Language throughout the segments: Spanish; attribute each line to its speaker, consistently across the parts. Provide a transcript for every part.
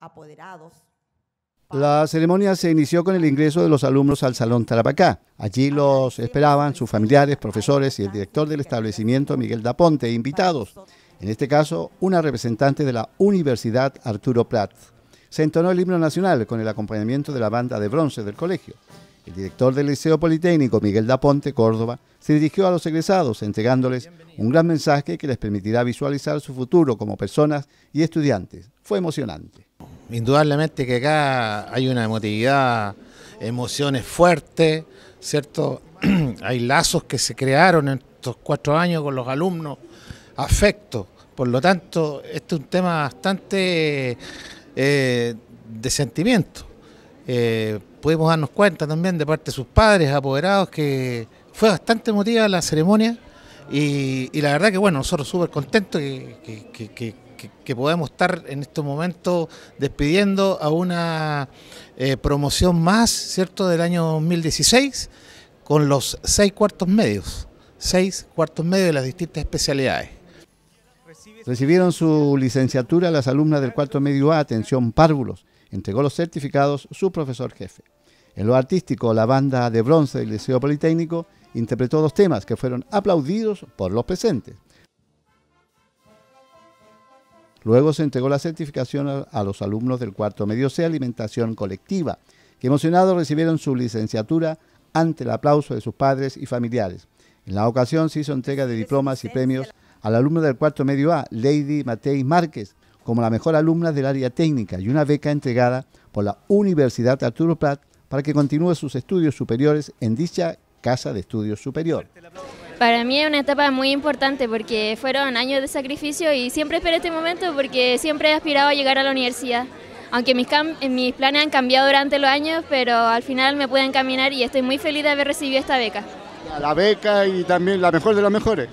Speaker 1: apoderados. La ceremonia se inició con el ingreso de los alumnos al Salón Tarapacá. Allí los esperaban sus familiares, profesores y el director del establecimiento, Miguel Daponte, invitados. En este caso, una representante de la Universidad Arturo Prat. Se entonó el himno nacional con el acompañamiento de la banda de bronce del colegio. El director del Liceo Politécnico, Miguel da Ponte, Córdoba, se dirigió a los egresados
Speaker 2: entregándoles
Speaker 1: un gran mensaje que les permitirá visualizar su futuro como personas y estudiantes.
Speaker 2: Fue emocionante. Indudablemente que acá hay una emotividad, emociones fuertes, ¿cierto? hay lazos que se crearon en estos cuatro años con los alumnos, afecto. Por lo tanto, este es un tema bastante eh, de sentimiento. Eh, pudimos darnos cuenta también de parte de sus padres, apoderados, que fue bastante emotiva la ceremonia y, la verdad que bueno, nosotros súper contentos que, podemos estar en este momento despidiendo a una eh, promoción más, ¿cierto?, del año 2016 con los seis cuartos medios, seis cuartos medios de las distintas especialidades.
Speaker 1: Recibieron su licenciatura las alumnas del cuarto medio A, atención párvulos, entregó los certificados su profesor jefe. En lo artístico, la banda de bronce del Liceo Politécnico interpretó dos temas que fueron aplaudidos por los presentes. Luego se entregó la certificación a los alumnos del cuarto medio C Alimentación Colectiva, que emocionados recibieron su licenciatura ante el aplauso de sus padres y familiares. En la ocasión se hizo entrega de diplomas y premios al alumno del cuarto medio A, Lady Matei Márquez, como la mejor alumna del área técnica y una beca entregada por la Universidad Arturo Prat para que continúe sus estudios superiores en dicha Casa de Estudios Superior.
Speaker 3: Para mí es una etapa muy importante porque fueron años de sacrificio y siempre esperé este momento porque siempre he aspirado a llegar a la universidad. Aunque mis, mis planes han cambiado durante los años, pero al final me pueden encaminar y estoy muy feliz de haber recibido esta beca.
Speaker 1: La beca y también la mejor de las mejores.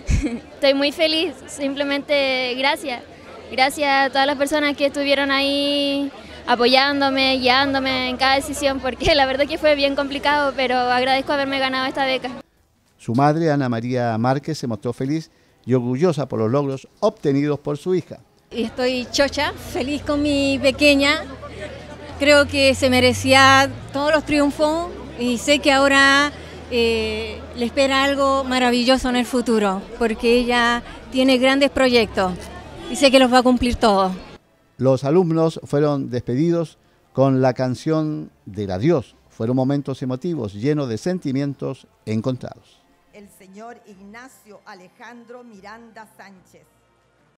Speaker 3: estoy muy feliz, simplemente gracias. Gracias a todas las personas que estuvieron ahí apoyándome, guiándome en cada decisión, porque la verdad que fue bien complicado, pero agradezco haberme ganado esta beca.
Speaker 1: Su madre, Ana María Márquez, se mostró feliz y orgullosa por los logros obtenidos por su hija.
Speaker 3: Estoy chocha, feliz con mi pequeña. Creo que se merecía todos los triunfos y sé que ahora eh, le espera algo maravilloso en el futuro, porque ella tiene grandes proyectos. Dice que los va a cumplir todos.
Speaker 1: Los alumnos fueron despedidos con la canción del adiós. Fueron momentos emotivos, llenos de sentimientos encontrados.
Speaker 3: El señor Ignacio Alejandro Miranda Sánchez.